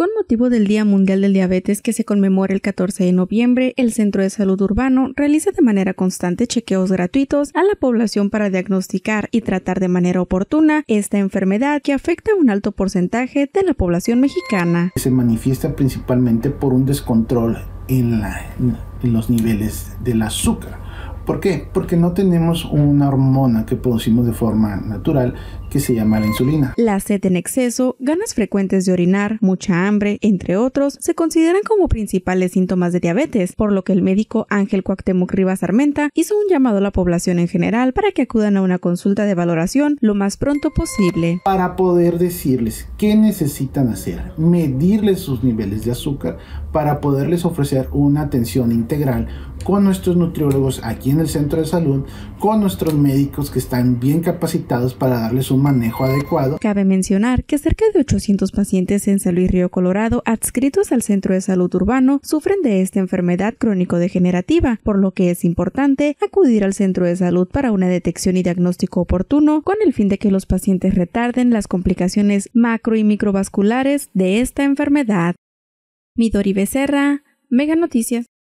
Con motivo del Día Mundial del Diabetes que se conmemora el 14 de noviembre, el Centro de Salud Urbano realiza de manera constante chequeos gratuitos a la población para diagnosticar y tratar de manera oportuna esta enfermedad que afecta a un alto porcentaje de la población mexicana. Se manifiesta principalmente por un descontrol en, en los niveles del azúcar ¿Por qué? Porque no tenemos una hormona que producimos de forma natural que se llama la insulina. La sed en exceso, ganas frecuentes de orinar, mucha hambre, entre otros, se consideran como principales síntomas de diabetes, por lo que el médico Ángel Cuauhtémoc Rivas Armenta hizo un llamado a la población en general para que acudan a una consulta de valoración lo más pronto posible. Para poder decirles qué necesitan hacer, medirles sus niveles de azúcar para poderles ofrecer una atención integral con nuestros nutriólogos aquí en el centro de salud, con nuestros médicos que están bien capacitados para darles un manejo adecuado. Cabe mencionar que cerca de 800 pacientes en San Luis Río Colorado adscritos al centro de salud urbano sufren de esta enfermedad crónico-degenerativa, por lo que es importante acudir al centro de salud para una detección y diagnóstico oportuno con el fin de que los pacientes retarden las complicaciones macro y microvasculares de esta enfermedad. Midori Becerra, Mega Noticias.